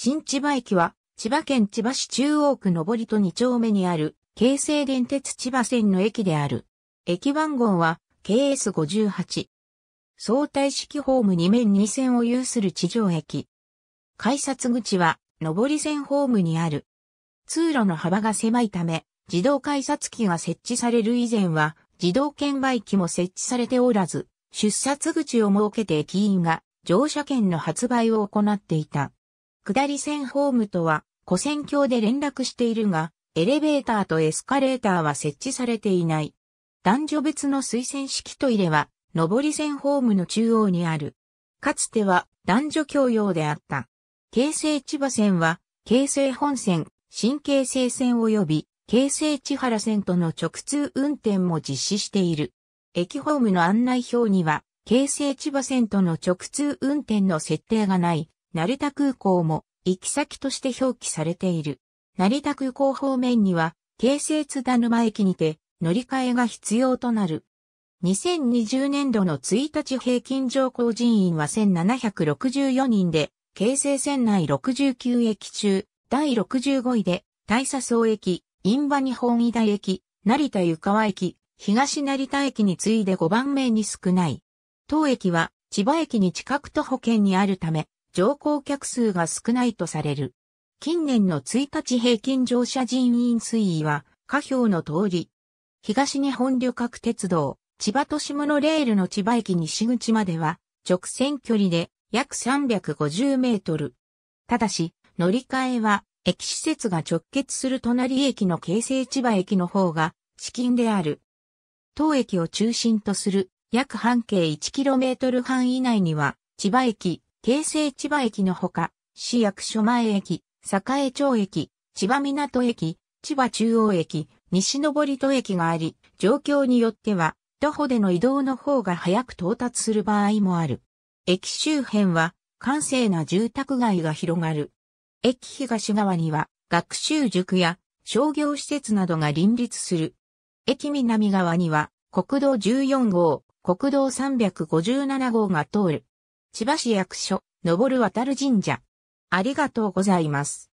新千葉駅は、千葉県千葉市中央区上りと2丁目にある、京成電鉄千葉線の駅である。駅番号は、KS58。相対式ホーム2面2線を有する地上駅。改札口は、上り線ホームにある。通路の幅が狭いため、自動改札機が設置される以前は、自動券売機も設置されておらず、出札口を設けて駅員が乗車券の発売を行っていた。下り線ホームとは、古線橋で連絡しているが、エレベーターとエスカレーターは設置されていない。男女別の推薦式トイレは、上り線ホームの中央にある。かつては男女共用であった。京成千葉線は、京成本線、新京成線及び、京成千原線との直通運転も実施している。駅ホームの案内表には、京成千葉線との直通運転の設定がない、成田空港も行き先として表記されている。成田空港方面には、京成津田沼駅にて乗り換えが必要となる。2020年度の1日平均乗降人員は1764人で、京成線内69駅中、第65位で、大佐総駅、印旛日本井田駅、成田湯川駅、東成田駅に次いで5番目に少ない。当駅は千葉駅に近く徒歩圏にあるため、乗降客数が少ないとされる。近年の1日平均乗車人員推移は、下表の通り。東日本旅客鉄道、千葉都市モノレールの千葉駅西口までは、直線距離で約350メートル。ただし、乗り換えは、駅施設が直結する隣駅の京成千葉駅の方が、至近である。当駅を中心とする、約半径 1km 半以内には、千葉駅、京成千葉駅のほか、市役所前駅、栄町駅、千葉港駅、千葉中央駅、西登戸駅があり、状況によっては、徒歩での移動の方が早く到達する場合もある。駅周辺は、閑静な住宅街が広がる。駅東側には、学習塾や商業施設などが林立する。駅南側には、国道14号、国道357号が通る。千葉市役所、登る渡る神社。ありがとうございます。